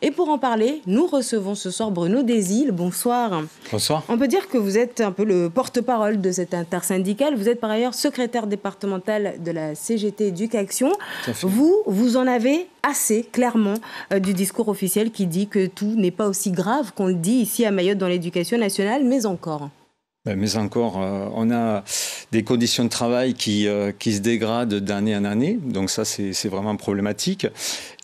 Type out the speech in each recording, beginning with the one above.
Et pour en parler, nous recevons ce soir Bruno Desil. Bonsoir. Bonsoir. On peut dire que vous êtes un peu le porte-parole de cette intersyndical. Vous êtes par ailleurs secrétaire départemental de la CGT Éducation. Vous, vous en avez assez clairement euh, du discours officiel qui dit que tout n'est pas aussi grave qu'on le dit ici à Mayotte dans l'éducation nationale, mais encore. Ben, mais encore, euh, on a des conditions de travail qui, euh, qui se dégradent d'année en année. Donc ça, c'est vraiment problématique.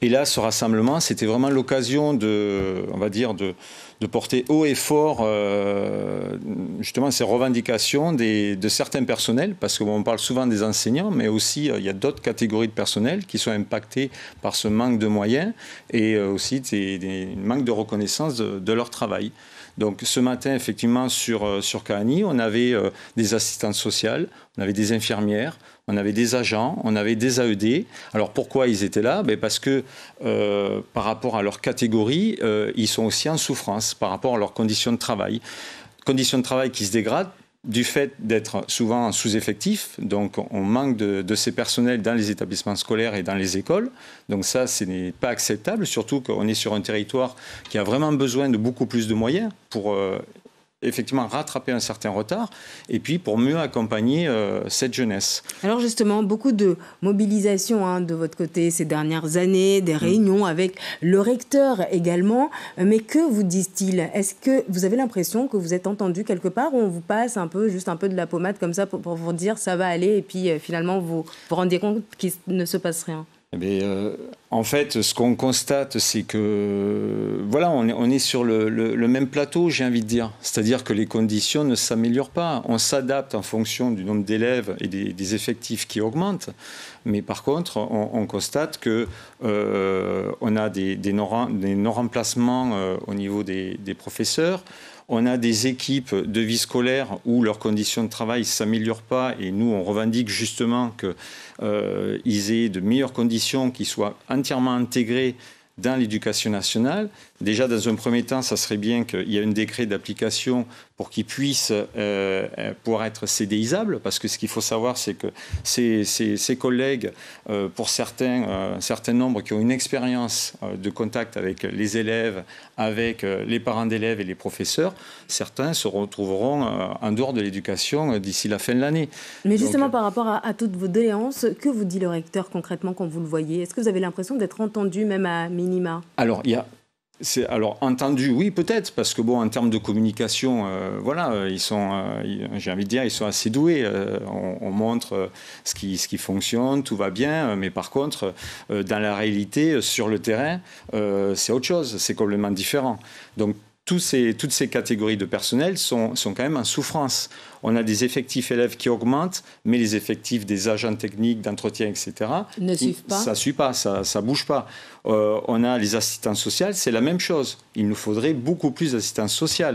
Et là, ce rassemblement, c'était vraiment l'occasion de, on va dire, de, de porter haut et fort euh, justement ces revendications des, de certains personnels, parce qu'on parle souvent des enseignants, mais aussi euh, il y a d'autres catégories de personnels qui sont impactés par ce manque de moyens et aussi des, des, manque de reconnaissance de leur travail. Donc ce matin, effectivement, sur, euh, sur Kahani, on avait euh, des assistantes sociales, on avait des infirmières, on avait des agents, on avait des AED. Alors pourquoi ils étaient là ben, Parce que euh, par rapport à leur catégorie, ils sont aussi en souffrance par rapport à leurs conditions de travail. Conditions de travail qui se dégradent du fait d'être souvent sous-effectif, donc on manque de, ces personnels dans les établissements scolaires et dans les écoles. Donc ça, ce n'est pas acceptable, surtout qu'on est sur un territoire qui a vraiment besoin de beaucoup plus de moyens pour euh, effectivement rattraper un certain retard et puis pour mieux accompagner euh, cette jeunesse. Alors justement, beaucoup de mobilisation hein, de votre côté ces dernières années, des mm. réunions avec le recteur également. Mais que vous disent-ils Est-ce que vous avez l'impression que vous êtes entendu quelque part ou on vous passe un peu, juste un peu de la pommade comme ça pour, vous dire ça va aller et puis euh, finalement vous vous rendez compte qu'il ne se passe rien eh euh, en fait, ce qu'on constate, c'est que voilà, on, est sur le, même plateau, j'ai envie de dire. C'est-à-dire que les conditions ne s'améliorent pas. On s'adapte en fonction du nombre d'élèves et des, effectifs qui augmentent. Mais par contre, on, constate que euh, on a des, non-remplacements euh, au niveau des, professeurs. On a des équipes de vie scolaire où leurs conditions de travail ne s'améliorent pas et nous, on revendique justement qu'ils euh, aient de meilleures conditions qu'ils soient entièrement intégrée dans l'éducation nationale, Déjà, dans un premier temps, ça serait bien qu'il y ait un décret d'application pour qu'ils puissent euh, pouvoir être cédéisables. parce que ce qu'il faut savoir, c'est que ces, collègues, euh, pour certains, certains euh, un certain nombre qui ont une expérience de contact avec les élèves, avec les parents d'élèves et les professeurs, certains se retrouveront en dehors de l'éducation d'ici la fin de l'année. Mais justement, par rapport à, toutes vos déléances, que vous dit le recteur concrètement quand vous le voyez Est-ce que vous avez l'impression d'être entendu même à minima Alors, il y alors entendu, oui peut-être, parce que bon, en termes de communication, euh, voilà, ils sont, euh, j'ai envie de dire, ils sont assez doués. Euh, on, montre ce qui, ce qui fonctionne, tout va bien, mais par contre, dans la réalité, sur le terrain, c'est autre chose, c'est complètement différent. Donc toutes ces catégories de personnel sont, quand même en souffrance. On a des effectifs élèves qui augmentent, mais les effectifs des agents techniques, d'entretien, etc. Ça ne suit pas, ça ne bouge pas. Euh, on a les assistants sociaux, c'est la même chose. Il nous faudrait beaucoup plus d'assistants sociaux.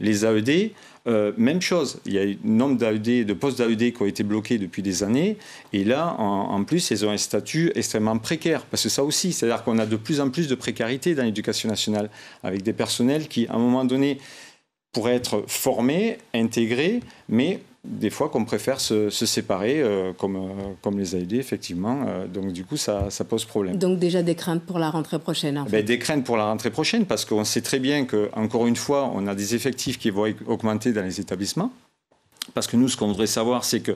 Les AED, euh, même chose, il y a un nombre d'AED, de postes d'AED qui ont été bloqués depuis des années. Et là, en, en plus, ils ont un statut extrêmement précaire. Parce que ça aussi, c'est-à-dire qu'on a de plus en plus de précarité dans l'éducation nationale, avec des personnels qui, à un moment donné, pourraient être formés, intégrés, mais des fois qu'on préfère se, séparer, euh, comme, euh, comme les AID, effectivement. Euh, donc, du coup, ça, ça, pose problème. Donc, déjà des craintes pour la rentrée prochaine. Eh ben, des craintes pour la rentrée prochaine, parce qu'on sait très bien que, encore une fois, on a des effectifs qui vont augmenter dans les établissements. Parce que nous, ce qu'on voudrait savoir, c'est que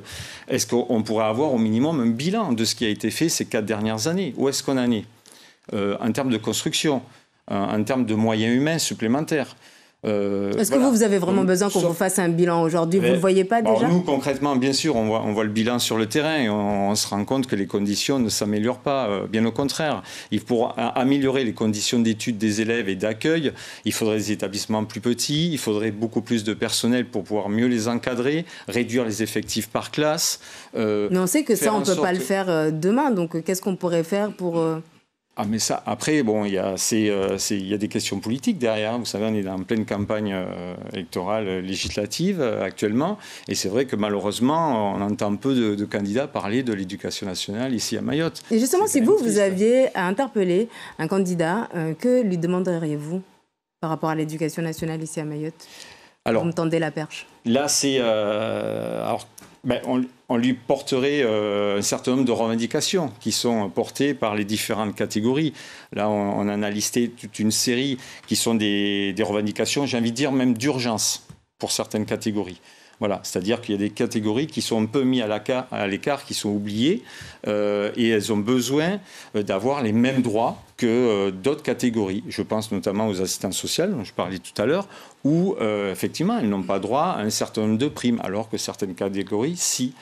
est-ce qu'on pourrait avoir au minimum un bilan de ce qui a été fait ces quatre dernières années Où est-ce qu'on en est En termes de construction, en termes de moyens humains supplémentaires euh, Est-ce que vous, avez vraiment besoin qu'on vous fasse un bilan aujourd'hui Vous ne le voyez pas bah, déjà Nous, concrètement, bien sûr, on voit, on voit, le bilan sur le terrain et on, se rend compte que les conditions ne s'améliorent pas. Euh, bien au contraire, il pour améliorer les conditions d'études des élèves et d'accueil, il faudrait des établissements plus petits, il faudrait beaucoup plus de personnel pour pouvoir mieux les encadrer, réduire les effectifs par classe. Non, euh, Mais on sait que ça, on ne peut pas le faire demain. Donc, qu'est-ce qu'on pourrait faire pour... Ah mais ça, après, bon, il y, a, euh, y a des questions politiques derrière. Hein. Vous savez, on est en pleine campagne euh, électorale euh, législative actuellement. Et c'est vrai que malheureusement, on entend peu de, candidats parler de l'éducation nationale ici à Mayotte. Et justement, si vous, vous aviez à interpeller un candidat, que lui demanderiez-vous par rapport à l'éducation nationale ici à Mayotte Alors, Vous me tendez la perche. Là, c'est... alors, ben, on, lui porterait euh, un certain nombre de revendications qui sont portées par les différentes catégories. Là, on, en a listé toute une série qui sont des revendications, j'ai envie de dire même d'urgence pour certaines catégories. Voilà, c'est-à-dire qu'il y a des catégories qui sont un peu mises à l'écart, qui sont oubliées, euh, et elles ont besoin euh, d'avoir les mêmes droits que euh, d'autres catégories. Je pense notamment aux assistants sociales, dont je parlais tout à l'heure, où effectivement elles n'ont pas droit à un certain nombre de primes, alors que certaines catégories, si.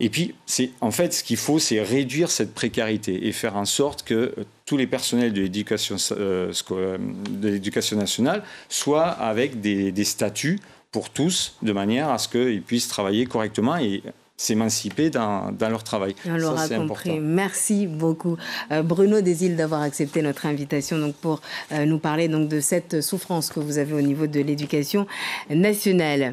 Et puis, c'est en fait ce qu'il faut, c'est réduire cette précarité et faire en sorte que tous les personnels de l'éducation nationale soient avec des, statuts pour tous, de manière à ce qu'ils puissent travailler correctement et s'émanciper dans, leur travail. On l'aura Important. Merci beaucoup, euh, Bruno Desil, d'avoir accepté notre invitation donc, pour euh, nous parler donc, de cette souffrance que vous avez au niveau de l'éducation nationale.